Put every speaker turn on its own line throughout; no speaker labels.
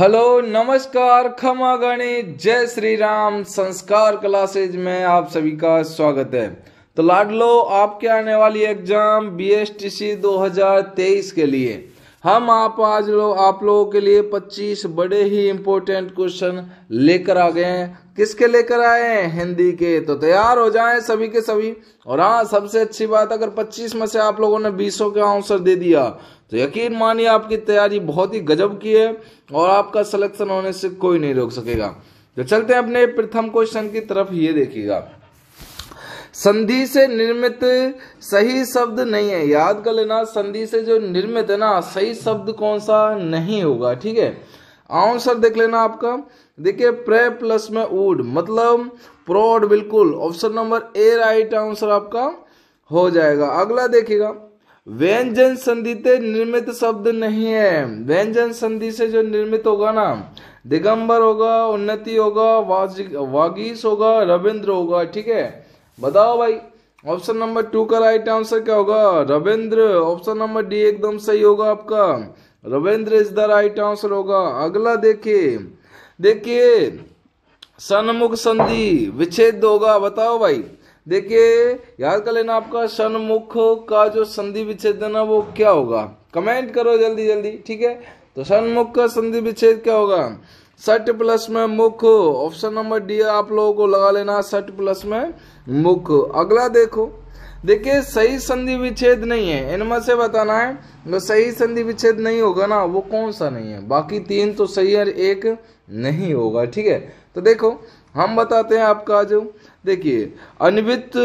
hello नमस्कार खमा गणित जय श्री राम संस्कार क्लासेज में आप सभी का स्वागत है तो लाडलो आपके आने वाली एग्जाम बी 2023 के लिए हम आप आज लोग आप लोगों के लिए 25 बड़े ही इंपॉर्टेंट क्वेश्चन लेकर आ गए हैं किसके लेकर आए हैं हिंदी के तो तैयार हो जाएं सभी के सभी और हाँ सबसे अच्छी बात अगर 25 में से आप लोगों ने बीसों का आंसर दे दिया तो यकीन मानिए आपकी तैयारी बहुत ही गजब की है और आपका सिलेक्शन होने से कोई नहीं रोक सकेगा तो चलते हैं अपने प्रथम क्वेश्चन की तरफ ये देखिएगा संधि से निर्मित सही शब्द नहीं है याद कर लेना संधि से जो निर्मित है ना सही शब्द कौन सा नहीं होगा ठीक है आंसर देख लेना आपका देखिए प्रे प्लस में उड मतलब प्रोड बिल्कुल option number A right answer आपका हो जाएगा अगला देखिएगा व्यंजन संधि से निर्मित शब्द नहीं है व्यंजन संधि से जो निर्मित होगा ना दिगंबर होगा उन्नति होगा वागीश होगा रविंद्र होगा ठीक है बताओ भाई ऑप्शन नंबर टू का राइट आंसर क्या होगा रविंद्र ऑप्शन नंबर डी एकदम सही होगा आपका Ravindra is the right answer होगा अगला देखिए देखिए सनमुख संधि विच्छेद होगा बताओ भाई देखिए याद कर लेना आपका सन्मुख का जो संधि विच्छेद है ना वो क्या होगा कमेंट करो जल्दी जल्दी ठीक है तो सन्मुख का संधि विच्छेद क्या होगा सट प्लस में मुख ऑप्शन नंबर डी आप लोगों को लगा लेना सट प्लस में मुख अगला देखो देखिए सही संधि विच्छेद नहीं है इनमें से बताना है जो सही संधि विच्छेद नहीं होगा ना वो कौन सा नहीं है बाकी तीन तो सही है एक नहीं होगा ठीक है तो देखो हम बताते हैं आपका जो देखिए अनवित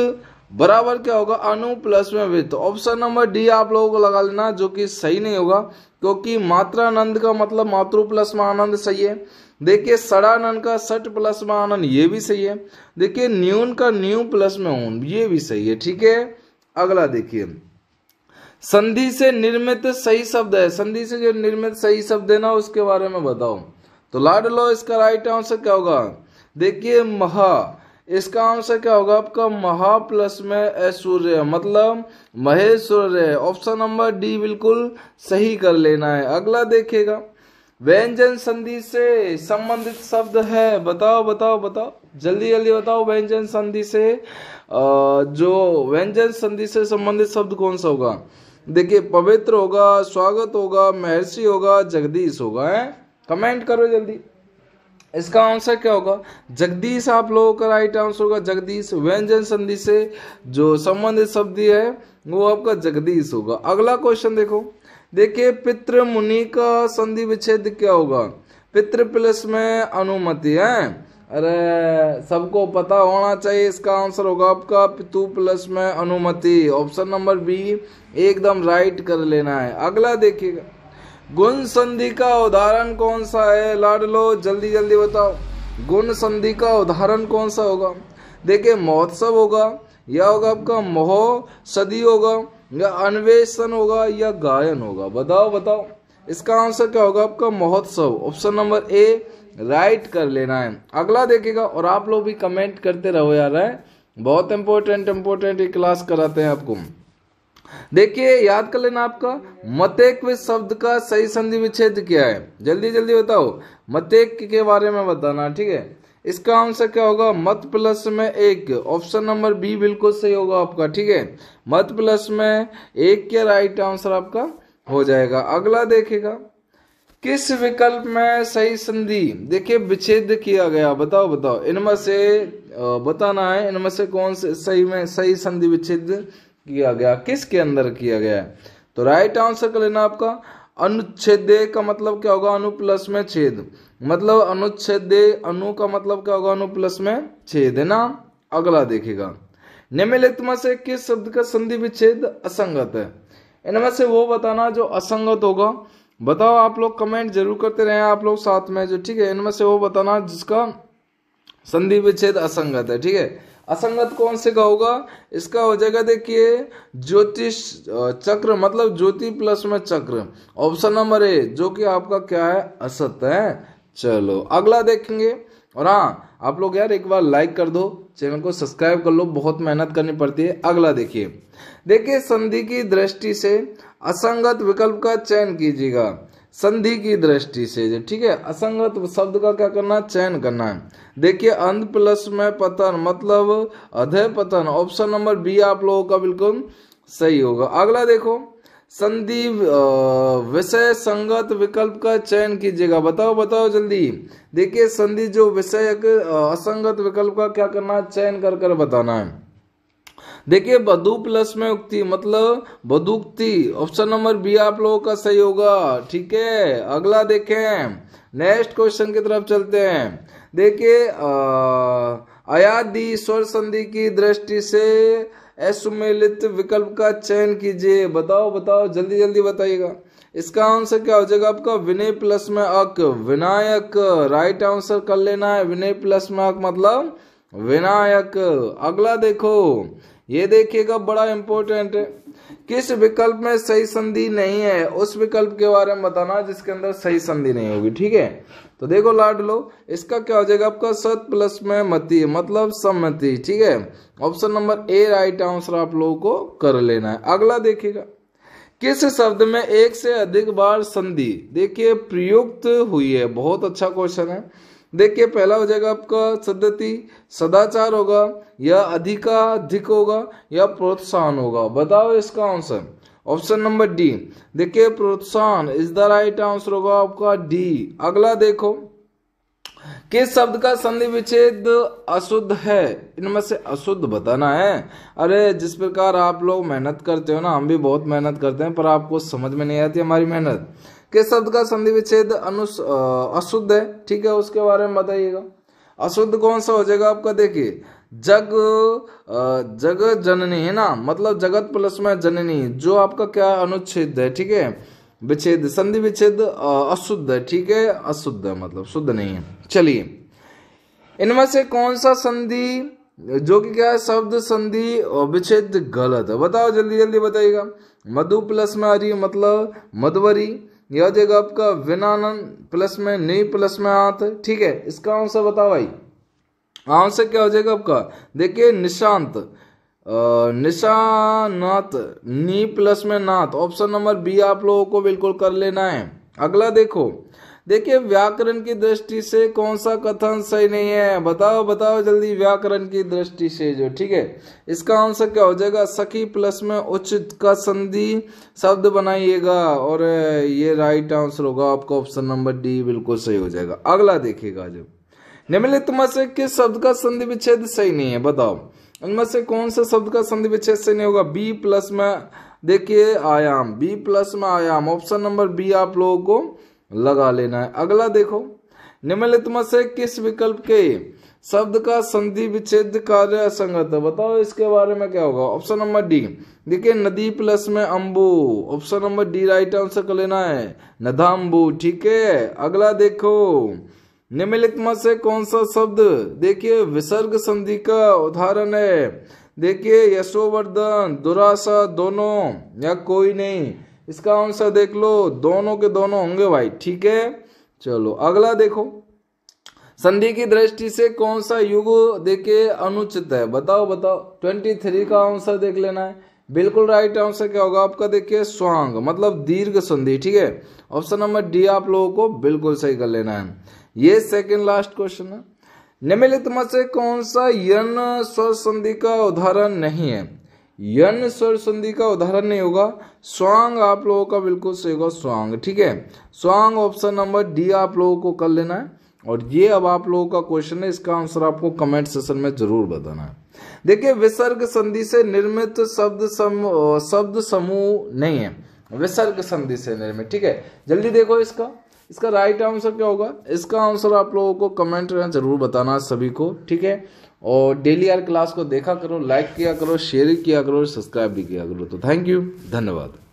बराबर क्या होगा अनु प्लस में वित्त ऑप्शन नंबर डी आप लोगों को लगा लेना जो कि सही नहीं होगा क्योंकि मात्रानंद का मतलब मातृ प्लस में आनंद सही है देखिए सड़ानन का सट प्लस में आनन ये भी सही है देखिए न्यून का न्यू प्लस में ऊन ये भी सही है ठीक है अगला देखिए संधि से निर्मित सही शब्द है संधि से जो निर्मित सही शब्द है ना उसके बारे में बताओ तो लाड लो इसका राइट आंसर क्या होगा देखिए महा इसका आंसर क्या होगा आपका महा प्लस में ऐश्वर्य मतलब महेश्वर्य ऑप्शन नंबर डी बिल्कुल सही कर लेना है अगला देखेगा व्यंजन संधि से संबंधित शब्द है बताओ बताओ बताओ जल्दी जल्दी बताओ व्यंजन संधि से जो व्यंजन संधि से संबंधित शब्द कौन सा होगा देखिए पवित्र होगा स्वागत होगा महर्षि होगा जगदीश होगा है कमेंट करो जल्दी इसका आंसर क्या होगा जगदीश आप लोगों का राइट आंसर होगा जगदीश व्यंजन संधि से जो संबंधित शब्द है वो आपका जगदीश होगा अगला क्वेश्चन देखो देखिए पितृ मुनि का संधि विच्छेद क्या होगा पितृ प्लस में अनुमति है अरे सबको पता होना चाहिए इसका आंसर होगा आपका पितु प्लस में अनुमति ऑप्शन नंबर बी एकदम राइट कर लेना है अगला देखिएगा गुण संधि का उदाहरण कौन सा है लाडलो जल्दी जल्दी बताओ गुण संधि का उदाहरण कौन सा होगा देखिए महोत्सव होगा या होगा आपका मोह सदी होगा या अन्वेषण होगा या गायन होगा बताओ बताओ इसका आंसर क्या होगा आपका महोत्सव ऑप्शन नंबर ए राइट कर लेना है अगला देखेगा और आप लोग भी कमेंट करते रहो यार है बहुत इंपॉर्टेंट इंपॉर्टेंट ये क्लास कराते हैं आपको देखिए याद कर लेना आपका मतेक शब्द का सही संधि विच्छेद क्या है जल्दी जल्दी बताओ मतेक के बारे में बताना ठीक है इसका आंसर क्या होगा मत प्लस में एक ऑप्शन नंबर बी बिल्कुल सही होगा आपका ठीक है मत प्लस में एक के राइट आंसर आपका हो जाएगा अगला देखेगा किस विकल्प में सही संधि देखिए विच्छेद किया गया बताओ बताओ इनमें से बताना है इनमें से कौन से सही में सही संधि विच्छेद किया गया किसके अंदर किया गया है तो राइट आंसर कर लेना आपका अनुच्छेद का मतलब क्या होगा अनु प्लस में छेद मतलब अनुच्छेद अनु का मतलब क्या होगा अनु प्लस में छेद है ना अगला देखेगा निम्नलिखित में से किस शब्द का संधि विच्छेद असंगत है इनमें से वो बताना जो असंगत होगा बताओ आप लोग कमेंट जरूर करते रहे आप लोग साथ में जो ठीक है इनमें से वो बताना जिसका संधि विच्छेद असंगत है ठीक है असंगत कौन से का होगा इसका हो जाएगा देखिए ज्योतिष चक्र मतलब ज्योति प्लस में चक्र ऑप्शन नंबर ए जो कि आपका क्या है असत है चलो अगला देखेंगे और हाँ आप लोग यार एक बार लाइक कर दो चैनल को सब्सक्राइब कर लो बहुत मेहनत करनी पड़ती है अगला देखिए देखिए संधि की दृष्टि से असंगत विकल्प का चयन कीजिएगा संधि की दृष्टि से ठीक है असंगत शब्द का क्या करना है चयन करना है देखिए अंध प्लस में पतन मतलब अधय पतन ऑप्शन नंबर बी आप लोगों का बिल्कुल सही होगा अगला देखो संधि विषय संगत विकल्प का चयन कीजिएगा बताओ बताओ जल्दी देखिए संधि जो विषय असंगत विकल्प का क्या करना है चयन कर कर बताना है देखिए बधु प्लस में उक्ति मतलब बधुक्ति ऑप्शन नंबर बी आप लोगों का सही होगा ठीक है अगला देखें नेक्स्ट क्वेश्चन की तरफ चलते हैं देखिए अयाधि स्वर संधि की दृष्टि से असुमेलित विकल्प का चयन कीजिए बताओ बताओ जल्दी जल्दी बताइएगा इसका आंसर क्या हो जाएगा आपका विनय प्लस में अक विनायक राइट आंसर कर लेना है विनय प्लस में अक मतलब विनायक अगला देखो ये देखिएगा बड़ा इंपॉर्टेंट है किस विकल्प में सही संधि नहीं है उस विकल्प के बारे में बताना जिसके अंदर सही संधि नहीं होगी ठीक है तो देखो लाड लो इसका क्या हो जाएगा आपका सत प्लस में मति मतलब सम्मति ठीक है option number A right answer आप लोगों को कर लेना है अगला देखिएगा किस शब्द में एक से अधिक बार संधि देखिए प्रयुक्त हुई है बहुत अच्छा क्वेश्चन है देखिए पहला हो जाएगा आपका सद्धति सदाचार होगा या अधिकाधिक होगा या प्रोत्साहन होगा बताओ इसका आंसर ऑप्शन नंबर डी देखिए प्रोत्साहन इज द राइट आंसर होगा आपका डी अगला देखो किस शब्द का संधि विच्छेद अशुद्ध है इनमें से अशुद्ध बताना है अरे जिस प्रकार आप लोग मेहनत करते हो ना हम भी बहुत मेहनत करते हैं पर आपको समझ में नहीं आती हमारी मेहनत किस शब्द का संधि विच्छेद अनुस अशुद्ध है ठीक है उसके बारे में बताइएगा अशुद्ध कौन सा हो जाएगा आपका देखिए जग जग जननी है ना मतलब जगत प्लस में जननी जो आपका क्या अनुच्छेद है ठीक है विच्छेद संधि विच्छेद अशुद्ध है ठीक है अशुद्ध है मतलब शुद्ध नहीं है चलिए इनमें से कौन सा संधि जो कि क्या है शब्द संधि विच्छेद गलत है बताओ जल्दी जल्दी बताइएगा मधु प्लस में आ रही मतलब मधुवरी यह जगह आपका विनानन प्लस में नी प्लस में हाथ ठीक है इसका आंसर बताओ भाई आंसर क्या हो जाएगा आपका देखिए निशांत निशानात नी प्लस में नाथ ऑप्शन नंबर बी आप लोगों को बिल्कुल कर लेना है अगला देखो देखिए व्याकरण की दृष्टि से कौन सा कथन सही नहीं है बताओ बताओ जल्दी व्याकरण की दृष्टि से जो ठीक है इसका आंसर क्या हो जाएगा सखी प्लस में उच्च का संधि शब्द बनाइएगा और ये राइट आंसर होगा आपका ऑप्शन नंबर डी बिल्कुल सही हो जाएगा अगला देखिएगा जब निम्नलिखित में से किस शब्द का संधि विच्छेद सही नहीं है बताओ उनमें से कौन सा शब्द का संधि विच्छेद सही नहीं होगा बी प्लस में देखिए आयाम बी प्लस में आयाम ऑप्शन नंबर बी आप लोगों को लगा लेना है अगला देखो निम्नलिखित में से किस विकल्प के शब्द का संधि विच्छेद कार्य असंगत है बताओ इसके बारे में क्या होगा ऑप्शन नंबर डी देखिए नदी प्लस में अम्बू option number D right answer कर लेना है नदाम्बू ठीक है अगला देखो निम्नलिखित में से कौन सा शब्द देखिए विसर्ग संधि का उदाहरण है देखिए यशोवर्धन दुराशा दोनों या कोई नहीं इसका आंसर देख लो दोनों के दोनों होंगे भाई ठीक है चलो अगला देखो संधि की दृष्टि से कौन सा युग देखे अनुचित है बताओ बताओ ट्वेंटी थ्री का आंसर देख लेना है बिल्कुल राइट आंसर क्या होगा आपका देखिए स्वांग मतलब दीर्घ संधि ठीक है ऑप्शन नंबर डी आप लोगों को बिल्कुल सही कर लेना है ये सेकंड लास्ट क्वेश्चन है निम्नलिखित में से कौन सा यन स्वर संधि का उदाहरण नहीं है यन स्वर संधि का उदाहरण नहीं होगा स्वांग आप लोगों का बिल्कुल सही होगा स्वांग ठीक है स्वांग ऑप्शन नंबर डी आप लोगों को कर लेना है और ये अब आप लोगों का क्वेश्चन है इसका आंसर आपको कमेंट सेशन में जरूर बताना है देखिए विसर्ग संधि से निर्मित शब्द सम शब्द समूह नहीं है विसर्ग संधि से निर्मित ठीक है जल्दी देखो इसका इसका राइट आंसर क्या होगा इसका आंसर आप लोगों को कमेंट में जरूर बताना सभी को ठीक है और डेली आर क्लास को देखा करो लाइक किया करो शेयर किया करो सब्सक्राइब भी किया करो तो थैंक यू धन्यवाद